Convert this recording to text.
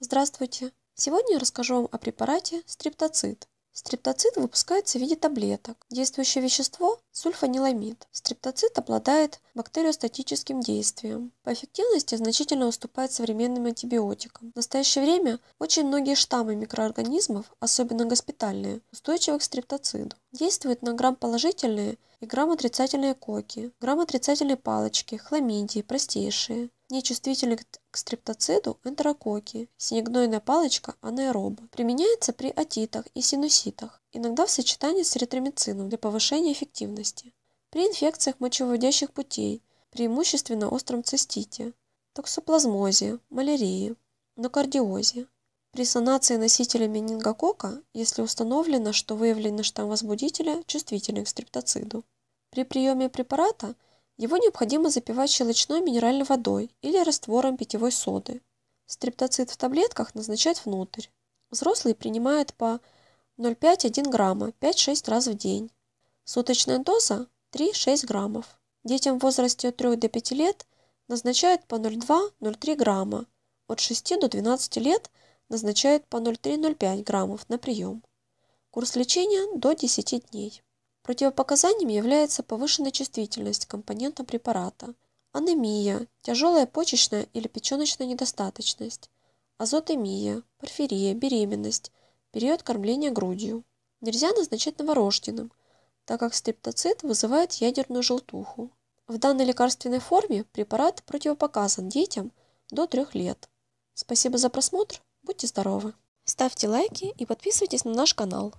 Здравствуйте! Сегодня я расскажу вам о препарате стриптоцит. Стриптоцит выпускается в виде таблеток. Действующее вещество – сульфаниламид. Стриптоцит обладает бактериостатическим действием. По эффективности значительно уступает современным антибиотикам. В настоящее время очень многие штаммы микроорганизмов, особенно госпитальные, устойчивы к стриптоциду. Действует на грамм положительные и грамм отрицательные коки, грамм отрицательные палочки, хламидии, простейшие. Не к стрептоциду энтерококи, синегнойная палочка анаэробы Применяется при отитах и синуситах, иногда в сочетании с ретромицином для повышения эффективности. При инфекциях мочевыводящих путей, преимущественно остром цистите, токсоплазмозе, малярии, нокардиозе. При санации носителя менингокока, если установлено, что выявленный штамм возбудителя чувствителен к стрептоциду. При приеме препарата – его необходимо запивать щелочной минеральной водой или раствором питьевой соды. Стриптоцит в таблетках назначать внутрь. Взрослые принимают по 0,5-1 грамма 5-6 раз в день. Суточная доза 3-6 граммов. Детям в возрасте от 3 до 5 лет назначают по 0,2-0,3 грамма. От 6 до 12 лет назначают по 0,3-0,5 граммов на прием. Курс лечения до 10 дней. Противопоказанием является повышенная чувствительность к компонентам препарата, анемия, тяжелая почечная или печеночная недостаточность, азотемия, порфирия, беременность, период кормления грудью. Нельзя назначать новорожденным, так как стриптоцит вызывает ядерную желтуху. В данной лекарственной форме препарат противопоказан детям до 3 лет. Спасибо за просмотр, будьте здоровы! Ставьте лайки и подписывайтесь на наш канал.